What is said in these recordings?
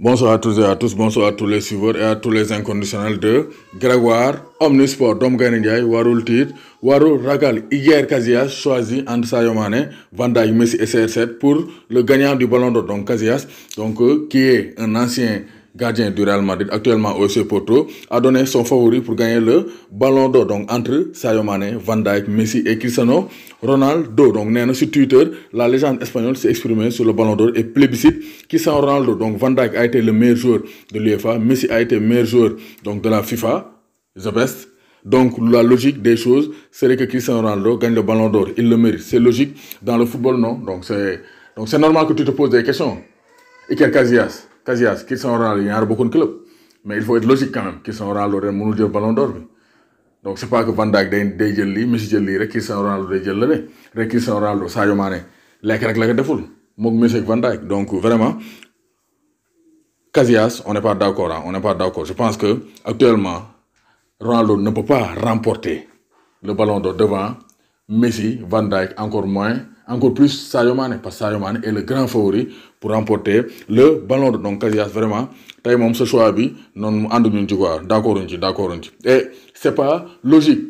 Bonsoir à tous et à tous, bonsoir à tous les suiveurs et à tous les inconditionnels de Grégoire, Omnisport, Dom Ganindiaï, Warul Tit, Warul Ragal, hier Kazias, choisi entre Yomane, Vandaï, Messi et CR7 pour le gagnant du Ballon d'Or, donc Kazias, donc, euh, qui est un ancien gardien du Real Madrid, actuellement au FC Porto, a donné son favori pour gagner le Ballon d'Or. Donc entre Sadio Mané, Van Dijk, Messi et Cristiano Ronaldo. Donc néanmoins sur Twitter, la légende espagnole s'est exprimée sur le Ballon d'Or et plébiscite Cristiano Ronaldo. Donc Van Dijk a été le meilleur joueur de l'UEFA, Messi a été le meilleur joueur donc de la FIFA, the best. Donc la logique des choses serait que Cristiano Ronaldo gagne le Ballon d'Or. Il le mérite. C'est logique dans le football, non Donc c'est donc c'est normal que tu te poses des questions. Iker Casillas Casillas Cristiano Ronaldo beaucoup de clubs. mais il faut être logique quand même Cristiano Ronaldo pas mënul le ballon d'or donc ce n'est pas que Van Dijk day le jël lii Messi jël lii Cristiano Ronaldo day jël la ça y Ronaldo Sadio Mané lekk de la ko deful Messi Van Dijk donc vraiment Casillas on n'est pas d'accord. Hein. on pas je pense que actuellement Ronaldo ne peut pas remporter le ballon d'or devant Messi Van Dijk encore moins encore plus Sadio Mané parce que Sadio Mané est le grand favori pour remporter le ballon d'or donc Casillas vraiment tey moom ce choix bi non mu ànduñu ci quoi d' ñu ci et c'est pas logique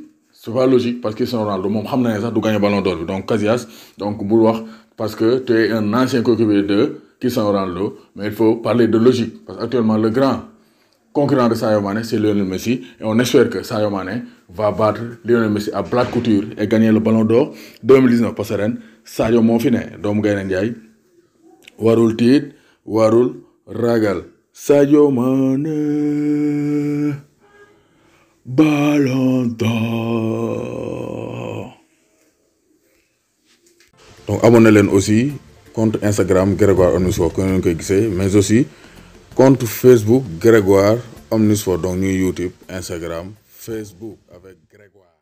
Ce n'est pas logique parce que c'est Ronaldo moom xam na ne sax du ballon d'or donc Casillas donc bul wax parce que tu es un ancien coéquipier de Cristiano Ronaldo mais il faut parler de logique parce qu'actuellement, le grand concurrent de Sadio Mané, c'est Lionel Messi. Et on espère que Sadio Mané va battre Lionel Messi à Black couture et gagner le Ballon d'Or 2019 parce que ren Sadio moo fi warul Tid, warul ragal Sadio Mané Ballon d'Or. donc abonnez-vous aussi contre Instagram Grégoire Onousso que vous koy mais aussi. compte Facebook Grégoire Omnisfo donc ñuy YouTube Instagram Facebook avec Grégoire